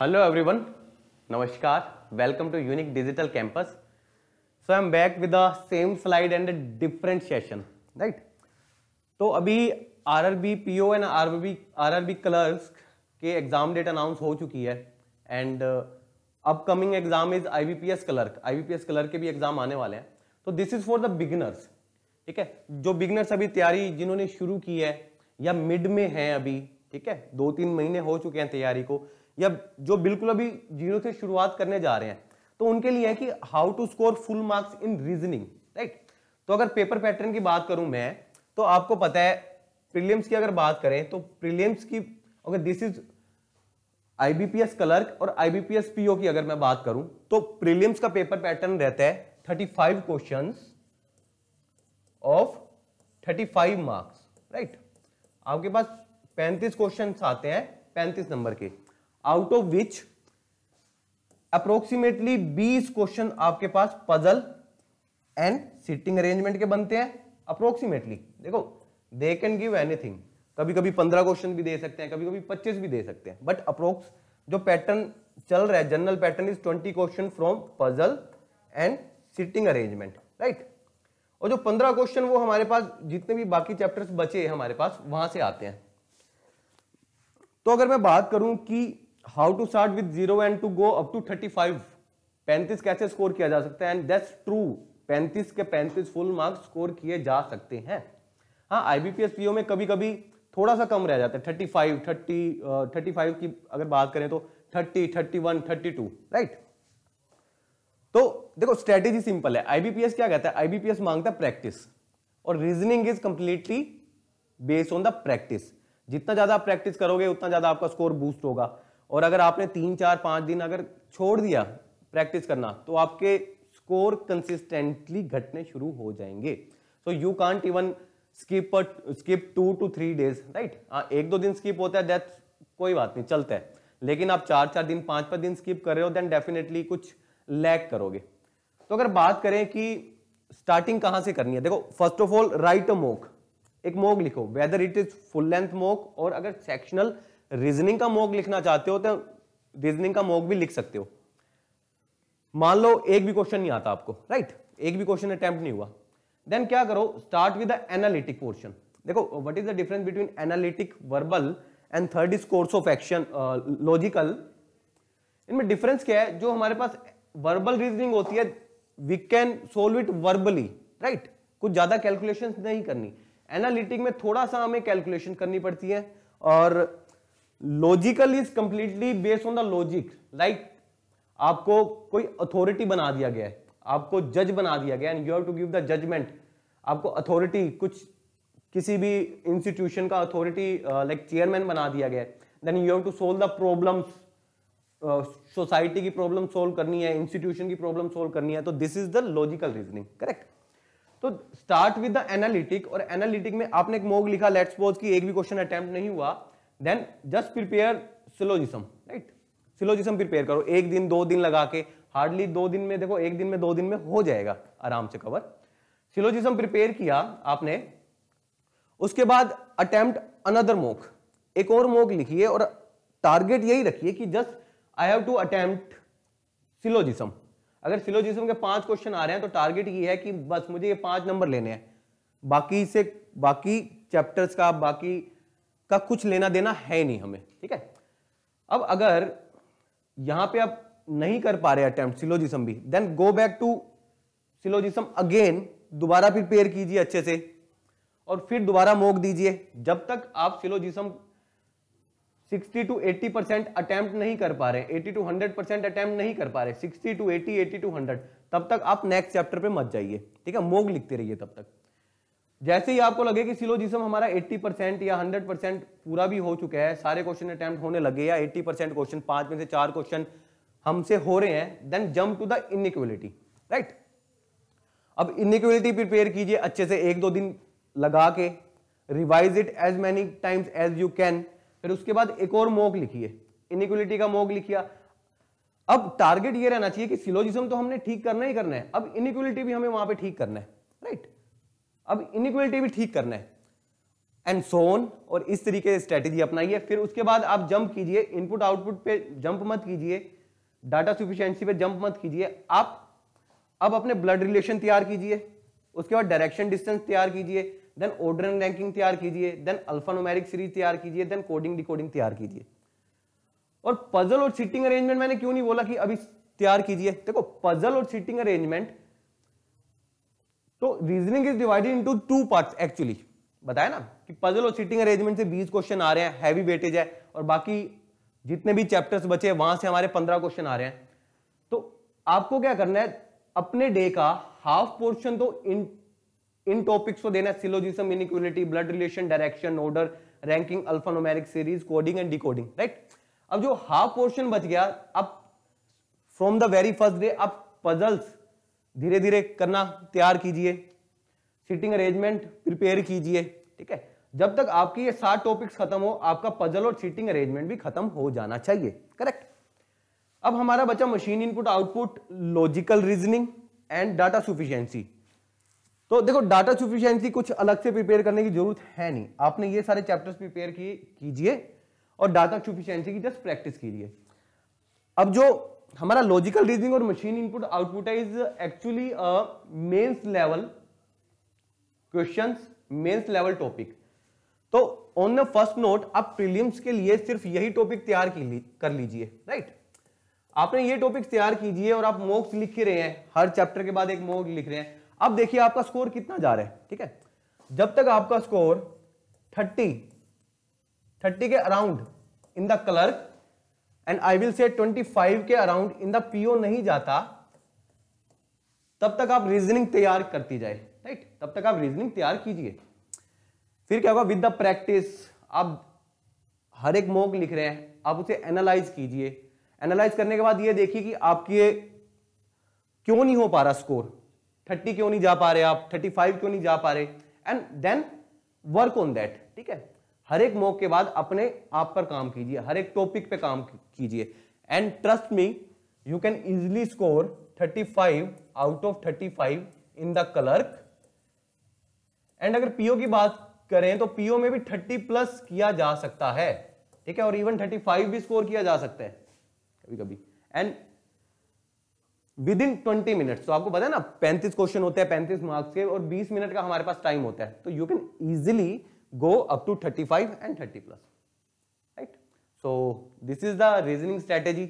Hello everyone नमस्कार welcome to unique digital campus so I am back with the same slide and different session right तो अभी RRB PO and RRB RRB clerks के exam date announce हो चुकी है and upcoming exam is IBPS clerk IBPS clerk के भी exam आने वाले हैं तो this is for the beginners ठीक है जो बिगनर्स अभी तैयारी जिन्होंने शुरू की है या मिड में हैं अभी ठीक है दो तीन महीने हो चुके हैं तैयारी को या जो बिल्कुल अभी जीरो से शुरुआत करने जा रहे हैं तो उनके लिए है कि how to score full marks in reasoning right तो अगर पेपर पैटर्न की बात करूं मैं तो आपको पता है प्रीलिम्स की अगर बात करें तो प्रीलिम्स की अगर दिस इज आईबीपीएस क्लर्क और आईबीपीएस पीओ की अगर मैं बात करूं तो प्रीलिम्स का पेपर पैटर्न रहता है 35 क्वेश्चन ऑफ 35 मार्क्स राइट आपके पास पैंतीस क्वेश्चन आते हैं पैंतीस नंबर के आउट ऑफ विच अप्रोक्सीमेटली बीस क्वेश्चन आपके पास पजल एंड सिटिंग अरेंजमेंट के बनते हैं अप्रोक्सीमेटली देखो दे कैन गिव एनीथिंग कभी कभी पंद्रह क्वेश्चन भी दे सकते हैं कभी कभी पच्चीस भी दे सकते हैं बट अप्रोक्स जो पैटर्न चल रहा है general pattern is twenty question from puzzle and sitting arrangement right और जो पंद्रह क्वेश्चन वो हमारे पास जितने भी बाकी चैप्टर्स बचे हमारे पास वहां से आते हैं तो अगर मैं बात करूं कि how to start with zero and to go up to thirty five पैंतीस कैसे स्कोर किया जा सकता है एंड दैट्स ट्रू पैंतीस के पैंतीस फुल मार्क्स स्कोर किए जा सकते हैं हाँ आईबीपीएस पीओ में कभी कभी थोड़ा सा कम रह जाता है thirty five thirty thirty five की अगर बात करें तो thirty thirty one thirty two right तो देखो स्ट्रेटेजी सिंपल है आईबीपीएस क्या कहता है आईबीपीएस मांगता है प्रैक्टिस और reasoning is completely based on the practice जितना ज़्यादा आप प्रैक्टिस करोगे उतना ज़्यादा आपका स्कोर बूस्ट होगा और अगर आपने तीन चार पांच दिन अगर छोड़ दिया प्रैक्टिस करना तो आपके स्कोर कंसिस्टेंटली घटने शुरू हो जाएंगे so you can't even skip skip to two three days right हाँ एक दो दिन स्किप होता है दैट कोई बात नहीं चलता है लेकिन आप चार चार दिन पाँच पाँच दिन स्किप कर रहे हो देन डेफिनेटली कुछ लैक करोगे तो अगर बात करें कि स्टार्टिंग कहां से करनी है देखो first of all write a mock एक मोग लिखो whether it is full length mock और अगर सेक्शनल रीजनिंग का मोग लिखना चाहते हो तो रीजनिंग का मोग भी लिख सकते हो मान लो एक भी क्वेश्चन नहीं आता आपको राइट right? एक भी क्वेश्चन अटेम्प्ट नहीं हुआ देन क्या करो स्टार्ट विद एनालिटिक पोर्शन देखो what is the difference between analytic verbal and third is course of action logical इनमें डिफरेंस क्या है जो हमारे पास वर्बल रीजनिंग होती है we can solve it verbally right कुछ ज्यादा कैलकुलेशन नहीं करनी एनालिटिक में थोड़ा सा हमें कैलकुलेशन करनी पड़ती है और logical is completely based on the logic like आपको कोई अथॉरिटी बना दिया गया है आपको जज बना दिया गया and you have to give the judgement आपको अथॉरिटी कुछ किसी भी इंस्टीट्यूशन का अथॉरिटी लाइक चेयरमैन बना दिया गया है then you have to solve the problems society की प्रॉब्लम सोल्व करनी है इंस्टीट्यूशन की प्रॉब्लम सोल्व करनी है तो this is the logical reasoning correct तो स्टार्ट विद द एनालिटिक और एनालिटिक में आपने एक मोग लिखा लेट्स सपोज कि एक भी क्वेश्चन अटेम्प्ट नहीं हुआ then just prepare syllogism right syllogism prepare करो एक दिन दो दिन लगा के हार्डली दो दिन में देखो एक दिन में दो दिन में हो जाएगा आराम से कवर सिलोजिज्म प्रिपेयर किया आपने उसके बाद अटेम्प्ट अनदर मोक एक और मोक लिखिए और टारगेट यही रखिए कि just I have to attempt syllogism अगर सिलोजिज्म के पांच क्वेश्चन आ रहे हैं तो टारगेट ये है कि बस मुझे ये पांच नंबर लेने हैं बाकी से बाकी चैप्टर्स का बाकी का कुछ लेना देना है नहीं हमें ठीक है अब अगर यहां पे आप नहीं कर पा रहे अटेम्प्ट सिलोजिज्म भी then go back to syllogism again दोबारा फिर पेयर कीजिए अच्छे से और फिर दोबारा मोक दीजिए जब तक आप syllogism sixty to eighty percent attempt नहीं कर पा रहे eighty to hundred percent attempt नहीं कर पा रहे sixty to eighty eighty to hundred तब तक आप नेक्स्ट चैप्टर पे मत जाइए ठीक है मोग लिखते रहिए तब तक जैसे ही आपको लगे कि जिसम हमारा 80 परसेंट या 100 परसेंट पूरा भी हो चुका है सारे क्वेश्चन अटैम्प्ट होने लगे या 80 परसेंट क्वेश्चन पांच में से चार क्वेश्चन हमसे हो रहे हैं then jump to the inequality right अब इनइक्वलिटी प्रिपेयर कीजिए अच्छे से एक दो दिन लगा के revise it as many times as you can फिर उसके बाद एक और मोक लिखिए इनिक्वलिटी का मोक लिखिया अब टारगेट ये रहना चाहिए कि सिलोजिज्म तो हमने ठीक करना ही करना है अब इनिक्वलिटी भी हमें वहां पे ठीक करना है राइट अब इनिक्वलिटी भी ठीक करना है एंड सोन और इस तरीके से स्ट्रेटेजी अपनाइए फिर उसके बाद आप जंप कीजिए इनपुट आउटपुट पे जंप मत कीजिए डाटा सुफिशियंसी पे जंप मत कीजिए आप अब अपने ब्लड रिलेशन तैयार कीजिए उसके बाद डायरेक्शन डिस्टेंस तैयार कीजिए देन ऑर्डर एंड रैंकिंग तैयार कीजिए देन अल्फानोमेरिक सीरीज तैयार कीजिए देन कोडिंग डिकोडिंग तैयार कीजिए और पजल और सीटिंग अरेंजमेंट मैंने क्यों नहीं बोला कि अभी तैयार कीजिए देखो पजल और सीटिंग अरेंजमेंट तो reasoning is divided into two parts actually बताया ना कि पजल और सीटिंग अरेंजमेंट से 20 क्वेश्चन आ रहे हैं हैवी वेटेज है और बाकी जितने भी चैप्टर्स बचे हैं वहां से हमारे 15 क्वेश्चन आ रहे हैं तो आपको क्या करना है अपने डे का हाफ पोर्शन तो इन इन टॉपिक्स को देना syllogism inequality blood relation direction order ranking alphanumeric series coding and decoding right अब जो हाफ पोर्शन बच गया अब from the very first day अब पजल्स धीरे धीरे करना तैयार कीजिए सिटिंग अरेंजमेंट प्रिपेयर कीजिए ठीक है जब तक आपकी ये सात टॉपिक्स खत्म हो आपका पजल और सीटिंग अरेंजमेंट भी खत्म हो जाना चाहिए करेक्ट अब हमारा बचा machine input output logical reasoning and data sufficiency तो देखो डाटा सुफिशियंसी कुछ अलग से प्रिपेयर करने की जरूरत है नहीं आपने ये सारे चैप्टर्स प्रिपेयर की कीजिए और डाटा सुफिशियंसी की जस्ट प्रैक्टिस कीजिए अब जो हमारा लॉजिकल रीजनिंग और मशीन इनपुट आउटपुट है is actually mains level questions mains level topic तो ऑन द फर्स्ट नोट आप प्रीलिम्स के लिए सिर्फ यही टॉपिक तैयार कर लीजिए राइट आपने ये टॉपिक तैयार कीजिए और आप मॉक्स लिख ही रहे हैं हर चैप्टर के बाद एक मॉक लिख रहे हैं अब देखिए आपका स्कोर कितना जा रहा है ठीक है जब तक आपका स्कोर थर्टी थर्टी के around in the clerk and I will say twenty five के अराउंड इन द पीओ नहीं जाता तब तक आप रीजनिंग तैयार करती जाए राइट तब तक आप रीजनिंग तैयार कीजिए फिर क्या होगा विद द प्रैक्टिस आप हर एक मोक लिख रहे हैं आप उसे एनालाइज कीजिए एनालाइज करने के बाद ये देखिए कि आपकी क्यों नहीं हो पा रहा स्कोर थर्टी क्यों नहीं जा पा रहे आप थर्टी फाइव क्यों नहीं जा पा रहे and then work on that ठीक है हर एक मौके के बाद अपने आप पर काम कीजिए हर एक टॉपिक पे काम कीजिए and trust me you can easily score thirty five out of thirty five in the clerk and अगर पीओ की बात करें तो पीओ में भी थर्टी प्लस किया जा सकता है ठीक है और इवन थर्टी फाइव भी स्कोर किया जा सकता है कभी कभी and within twenty minute तो आपको पता है ना पैंतीस क्वेश्चन होते हैं पैंतीस मार्क्स के और बीस मिनट का हमारे पास टाइम होता है तो you can easily go up to thirty five and thirty plus right so this is the reasoning strategy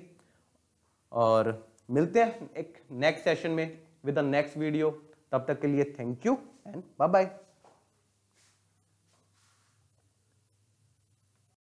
और मिलते हैं एक नेक्स्ट सेशन में विद द नेक्स्ट वीडियो तब तक के लिए thank you and bye bye